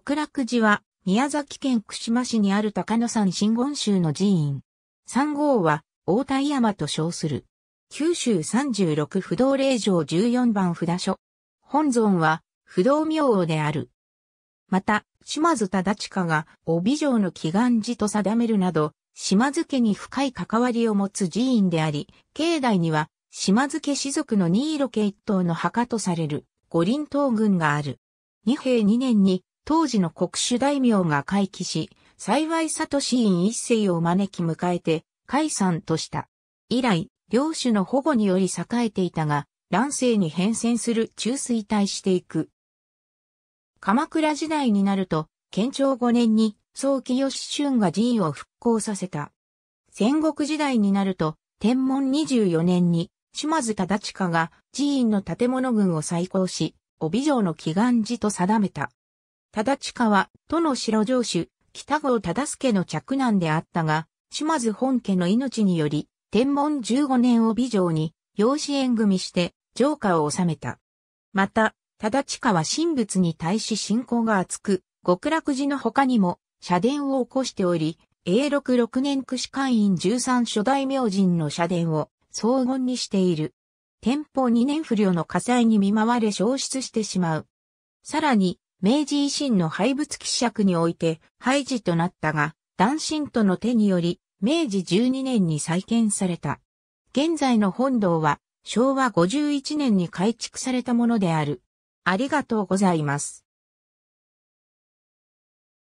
極楽寺は、宮崎県串間市にある高野山真言宗の寺院。三号は、大田山と称する。九州三十六不動霊場十四番札所。本尊は、不動明王である。また、島津忠親が帯城の祈願寺と定めるなど、島津家に深い関わりを持つ寺院であり、境内には島津家士族の新色家一党の墓とされる五輪東軍がある。二平二年に当時の国主大名が回帰し、幸い里市院一世を招き迎えて、解散とした。以来、領主の保護により栄えていたが、乱世に変遷する中衰退していく。鎌倉時代になると、県庁5年に、早期義春が寺院を復興させた。戦国時代になると、天文24年に、島津忠親が寺院の建物群を再興し、帯城の祈願寺と定めた。忠近は、都の城城主、北郷忠助の嫡男であったが、島津本家の命により、天文15年を美女に、養子縁組して、城下を治めた。また、忠近は神仏に対し信仰が厚く、極楽寺の他にも、社殿を起こしており、永禄六年屈指会員13初代明神の社殿を荘厳にしている。天保2年不良の火災に見舞われ消失してしまう。さらに、明治維新の廃仏希釈において廃寺となったが、男神との手により、明治12年に再建された。現在の本堂は、昭和51年に改築されたものである。ありがとうございます。